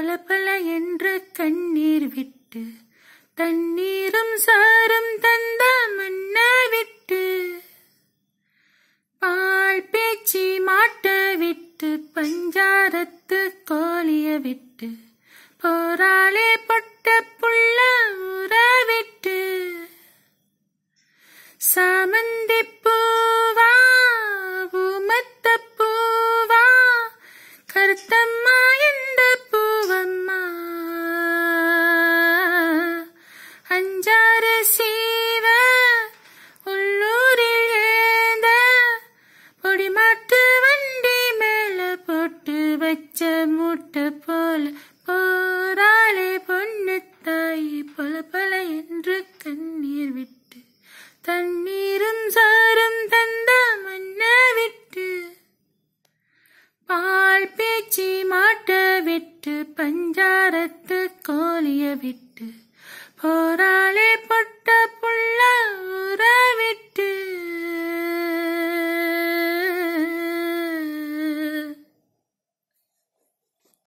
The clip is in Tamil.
பல பல என்று கண்ணீர் விட்டு தண்ணீரும் சாரும் தந்த மண்ண விட்டு பால் பேச்சி மாட்ட விட்டு பஞ்சாரத்து கோழிய விட்டு போராளே பொட்ட புள்ள உற விட்டு சாம பிச்ச மூட்டை போல போராளே பொண்ணு தாய் பல பல என்று கண்ணீர் விட்டு தண்ணீரும் சாரும் தந்த மண்ண விட்டு பால் பேச்சி மாட்ட விட்டு பஞ்சாரத்து கோலிய விட்டு போராளே பொட்டு